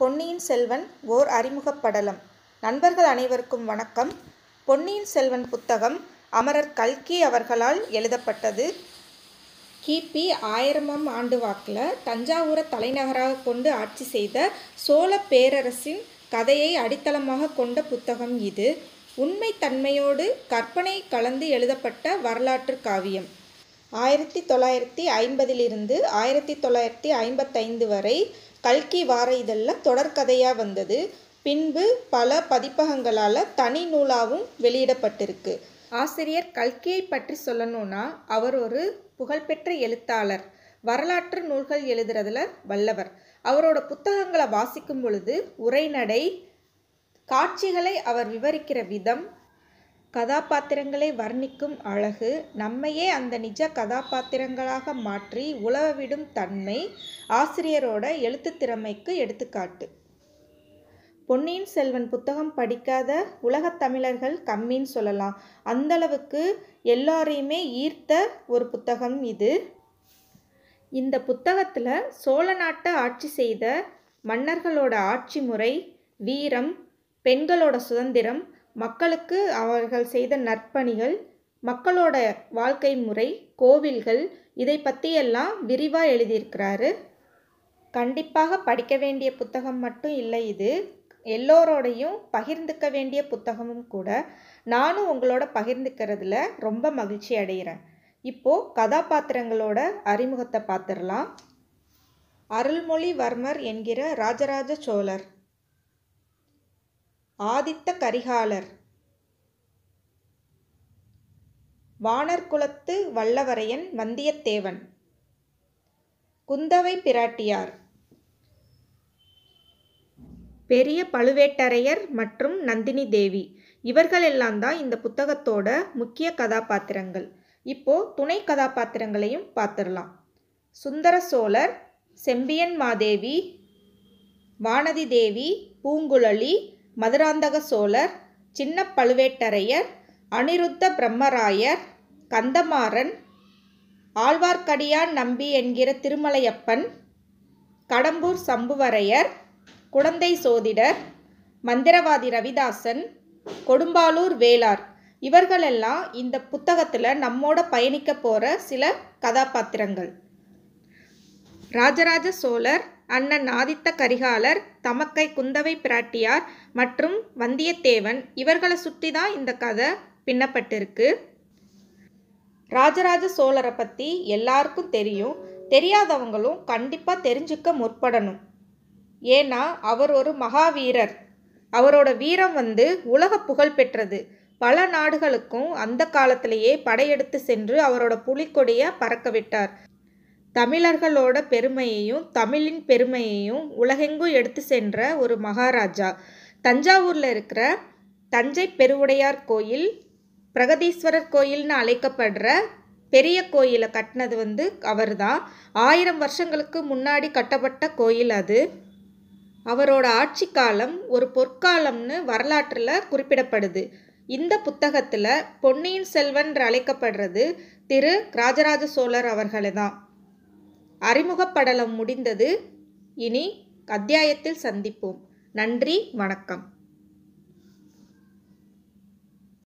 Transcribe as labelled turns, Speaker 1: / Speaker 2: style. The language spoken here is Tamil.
Speaker 1: பொன்னியின் செல்வன் ஓர் படலம் நண்பர்கள் அனைவருக்கும் வணக்கம் பொன்னியின் செல்வன் புத்தகம் அமரர் கல்கி அவர்களால் எழுதப்பட்டது கிபி ஆயிரமாம் ஆண்டு வாக்கில் தஞ்சாவூரை தலைநகராக கொண்டு ஆட்சி செய்த சோழ பேரரசின் கதையை அடித்தளமாக கொண்ட புத்தகம் இது உண்மை தன்மையோடு கற்பனை கலந்து எழுதப்பட்ட வரலாற்று காவியம் ஆயிரத்தி தொள்ளாயிரத்தி ஐம்பதிலிருந்து ஆயிரத்தி தொள்ளாயிரத்தி ஐம்பத்தைந்து வரை கல்கி வார இதழில் தொடர்கதையாக வந்தது பின்பு பல பதிப்பகங்களால் தனி நூலாகவும் வெளியிடப்பட்டிருக்கு ஆசிரியர் கல்கியை பற்றி சொல்லணும்னா அவர் ஒரு புகழ்பெற்ற எழுத்தாளர் வரலாற்று நூல்கள் எழுதுறதுல வல்லவர் அவரோட புத்தகங்களை வாசிக்கும் பொழுது உரைநடை காட்சிகளை அவர் விவரிக்கிற விதம் கதாபாத்திரங்களை வர்ணிக்கும் அழகு நம்மையே அந்த நிஜ கதாபாத்திரங்களாக மாற்றி உழவவிடும் தன்மை ஆசிரியரோட எழுத்து திறமைக்கு எடுத்துக்காட்டு பொன்னியின் செல்வன் புத்தகம் படிக்காத உலகத் தமிழர்கள் கம்மின்னு சொல்லலாம் அந்தளவுக்கு எல்லாரையுமே ஈர்த்த ஒரு புத்தகம் இது இந்த புத்தகத்தில் சோழ நாட்டை ஆட்சி செய்த மன்னர்களோட ஆட்சி முறை வீரம் பெண்களோட சுதந்திரம் மக்களுக்கு அவர்கள் செய்த நற்பணிகள் மக்களோட வாழ்க்கை முறை கோவில்கள் இதை பற்றியெல்லாம் விரிவாக எழுதியிருக்கிறாரு கண்டிப்பாக படிக்க வேண்டிய புத்தகம் மட்டும் இல்லை இது எல்லோரோடையும் பகிர்ந்துக்க வேண்டிய புத்தகமும் கூட நானும் உங்களோட பகிர்ந்துக்கிறதுல ரொம்ப மகிழ்ச்சி அடைகிறேன் இப்போது கதாபாத்திரங்களோட அறிமுகத்தை பார்த்துடலாம் அருள்மொழிவர்மர் என்கிற ராஜராஜ சோழர் ஆதித்த கரிகாலர் வானர்குலத்து வல்லவரையன் வந்தியத்தேவன் குந்தவை பிராட்டியார் பெரிய பழுவேட்டரையர் மற்றும் நந்தினி தேவி இவர்களெல்லாம் தான் இந்த புத்தகத்தோட முக்கிய கதாபாத்திரங்கள் இப்போ துணை கதாபாத்திரங்களையும் பார்த்துடலாம் சுந்தர சோழர் செம்பியன் மாதேவி வானதி தேவி பூங்குழலி மதுராந்தக சோழர் சின்ன பழுவேட்டரையர் அனிருத்த பிரம்மராயர் கந்தமாறன் ஆழ்வார்க்கடியான் நம்பி என்கிற திருமலையப்பன் கடம்பூர் சம்புவரையர் குழந்தை சோதிடர் மந்திரவாதி ரவிதாசன் கொடும்பாலூர் வேளார் இவர்களெல்லாம் இந்த புத்தகத்தில் நம்மோட பயணிக்க போகிற சில கதாபாத்திரங்கள் ராஜராஜ சோழர் அண்ணன் ஆதித்த கரிகாலர் தமக்கை குந்தவை பிராட்டியார் மற்றும் வந்தியத்தேவன் இவர்களை சுற்றி தான் இந்த கதை பின்னப்பட்டிருக்கு ராஜராஜ சோழரை பற்றி எல்லாருக்கும் தெரியும் தெரியாதவங்களும் கண்டிப்பாக தெரிஞ்சுக்க முற்படணும் ஏன்னா அவர் ஒரு மகாவீரர் அவரோட வீரம் வந்து உலக புகழ் பெற்றது பல நாடுகளுக்கும் அந்த காலத்திலேயே படையெடுத்து சென்று அவரோட புலிக்கொடியை பறக்க விட்டார் தமிழர்களோட பெருமையையும் தமிழின் பெருமையையும் உலகெங்கும் எடுத்து சென்ற ஒரு மகாராஜா தஞ்சாவூரில் இருக்கிற தஞ்சை பெருவுடையார் கோயில் பிரகதீஸ்வரர் கோயில்னு அழைக்கப்படுற பெரிய கோயிலை கட்டினது வந்து அவர் தான் ஆயிரம் வருஷங்களுக்கு முன்னாடி கட்டப்பட்ட கோயில் அது அவரோட ஆட்சி காலம் ஒரு பொற்காலம்னு வரலாற்றில் குறிப்பிடப்படுது இந்த புத்தகத்தில் பொன்னியின் செல்வன் அழைக்கப்படுறது திரு ராஜராஜ சோழர் அவர்களை தான் அறிமுகப்படலம் முடிந்தது இனி அத்தியாயத்தில் சந்திப்போம் நன்றி வணக்கம்